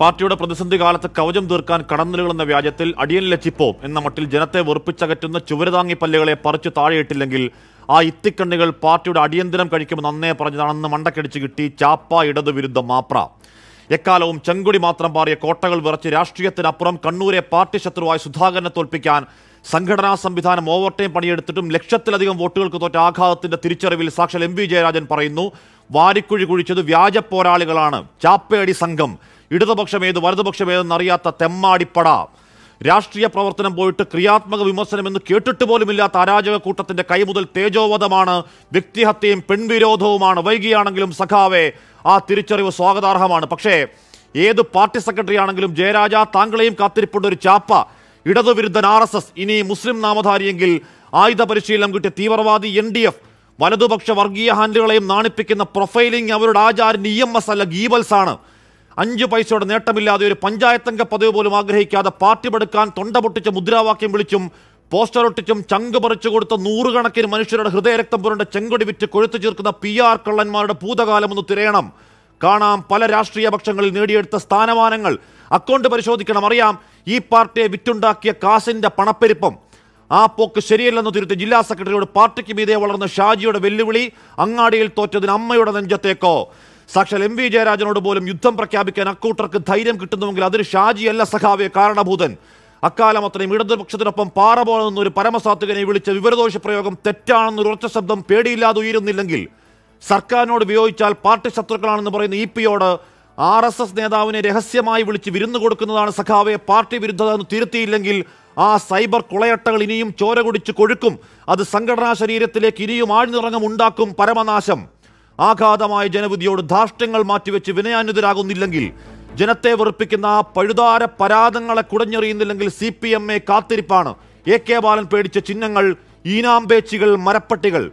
പാർട്ടിയുടെ പ്രതിസന്ധി കാലത്ത് കവചം തീർക്കാൻ കടന്നലുകൾ എന്ന വ്യാജത്തിൽ അടിയനിലെ ചിപ്പോ എന്ന മട്ടിൽ ജനത്തെ വെറുപ്പിച്ചകറ്റുന്ന ചുവരുതാങ്ങി പല്ലുകളെ പറിച്ചു താഴെയിട്ടില്ലെങ്കിൽ ആ ഇത്തിക്കണ്ണികൾ പാർട്ടിയുടെ അടിയന്തരം കഴിക്കുമ്പോൾ നന്നേ പറഞ്ഞതാണെന്ന് മണ്ടക്കടിച്ച് കിട്ടി ചാപ്പ വിരുദ്ധ മാപ്ര എക്കാലവും ചെങ്കുടി മാത്രം പാറിയ കോട്ടകൾ വിറച്ച് രാഷ്ട്രീയത്തിനപ്പുറം കണ്ണൂരെ പാർട്ടി ശത്രുവായി സുധാകരനെ തോൽപ്പിക്കാൻ സംഘടനാ സംവിധാനം ഓവർടൈം പണിയെടുത്തിട്ടും ലക്ഷത്തിലധികം വോട്ടുകൾക്ക് തോറ്റ ആഘാതത്തിന്റെ തിരിച്ചറിവിൽ സാക്ഷൽ എം വി ജയരാജൻ പറയുന്നു വാരിക്കുഴി കുഴിച്ചത് വ്യാജ പോരാളികളാണ് ചാപ്പേടി സംഘം ഇടതുപക്ഷമേത് വലതുപക്ഷമേതെന്നറിയാത്ത തെമ്മാടിപ്പട രാഷ്ട്രീയ പ്രവർത്തനം പോയിട്ട് ക്രിയാത്മക വിമർശനം എന്ന് കേട്ടിട്ട് പോലുമില്ലാത്ത അരാജക കൂട്ടത്തിന്റെ കൈമുതൽ തേജോവധമാണ് വ്യക്തിഹത്യയും പെൺവിരോധവുമാണ് വൈകിയാണെങ്കിലും സഖാവെ ആ തിരിച്ചറിവ് സ്വാഗതാർഹമാണ് പക്ഷേ ഏത് പാർട്ടി സെക്രട്ടറി ആണെങ്കിലും ജയരാജ താങ്കളെയും കാത്തിരിപ്പുണ്ട് ഒരു ചാപ്പ ഇടതുവിരുദ്ധൻ ആർ എസ് എസ് ഇനി മുസ്ലിം നാമധാരിയെങ്കിൽ ആയുധ പരിശീലനം കിട്ടിയ തീവ്രവാദി എൻ ഡി എഫ് വലതുപക്ഷ വർഗീയ ഹാൻഡുകളെയും നാണിപ്പിക്കുന്ന പ്രൊഫൈലിംഗ് അവരുടെ ആചാരൻ ഇ എം എസ് അല്ല ഗീബൽസ് ആണ് അഞ്ചു പൈസയുടെ നേട്ടമില്ലാതെ ഒരു പഞ്ചായത്തംഗ പദവി പോലും ആഗ്രഹിക്കാതെ പാർട്ടി പെടുക്കാൻ തൊണ്ട പൊട്ടിച്ച് മുദ്രാവാക്യം വിളിച്ചും പോസ്റ്റർ ഒട്ടിച്ചും ചങ്ക് പറിച്ചു കൊടുത്ത നൂറുകണക്കിന് മനുഷ്യരുടെ ഹൃദയരക്തം പുരണ്ട ചെങ്കൊടി വിറ്റ് കൊഴുത്തു ചേർക്കുന്ന പി ആർ കള്ളന്മാരുടെ ഭൂതകാലം ഒന്ന് തിരയണം കാണാം പല രാഷ്ട്രീയ പക്ഷങ്ങളിൽ നേടിയെടുത്ത സ്ഥാനമാനങ്ങൾ അക്കൗണ്ട് പരിശോധിക്കണം അറിയാം ഈ പാർട്ടിയെ വിറ്റുണ്ടാക്കിയ കാസിന്റെ പണപ്പെരുപ്പം ആ പോക്ക് ശരിയല്ലെന്ന് തിരുത്തി ജില്ലാ സെക്രട്ടറിയോട് പാർട്ടിക്ക് മീതെ വളർന്ന ഷാജിയുടെ വെല്ലുവിളി അങ്ങാടിയിൽ തോറ്റതിന് അമ്മയുടെ നെഞ്ചത്തേക്കോ സാക്ഷാൽ എം വി ജയരാജനോട് പോലും യുദ്ധം പ്രഖ്യാപിക്കാൻ അക്കൂട്ടർക്ക് ധൈര്യം കിട്ടുന്നുവെങ്കിൽ അതിന് ഷാജിയല്ല സഖാവെ കാരണഭൂതൻ അക്കാലം അത്രയും ഇടതുപക്ഷത്തിനൊപ്പം പാറ പോലെ ഒരു പരമസാത്വികനെ വിളിച്ച വിവരദോഷ പ്രയോഗം തെറ്റാണെന്നൊരു ഉറച്ച ശബ്ദം പേടിയില്ലാതെ ഉയരുന്നില്ലെങ്കിൽ സർക്കാരിനോട് വിയോജിച്ചാൽ പാർട്ടി ശത്രുക്കളാണെന്ന് പറയുന്ന ഇ പിയോട് ആർ എസ് എസ് നേതാവിനെ രഹസ്യമായി വിളിച്ച് വിരുന്നു കൊടുക്കുന്നതാണ് സഖാവെ പാർട്ടി വിരുദ്ധത എന്ന് തിരുത്തിയില്ലെങ്കിൽ ആ സൈബർ കുളയട്ടകൾ ഇനിയും ചോര കുടിച്ച് കൊഴുക്കും അത് സംഘടനാ ശരീരത്തിലേക്ക് ഇനിയും ആഴ്ന്നിറങ്ങും ഉണ്ടാക്കും പരമനാശം ആഘാതമായ ജനവിധിയോട് ധാർഷ്ട്യങ്ങൾ മാറ്റിവെച്ച് വിനയാനുതരാകുന്നില്ലെങ്കിൽ ജനത്തെ വെറുപ്പിക്കുന്ന ആ പഴുതാര പരാതങ്ങളെ കുടഞ്ഞെറിയുന്നില്ലെങ്കിൽ സി പി എം എ കാത്തിരിപ്പാണ് എ കെ ബാലൻ പേടിച്ച ചിഹ്നങ്ങൾ ഈനാമ്പേച്ചികൾ മരപ്പട്ടികൾ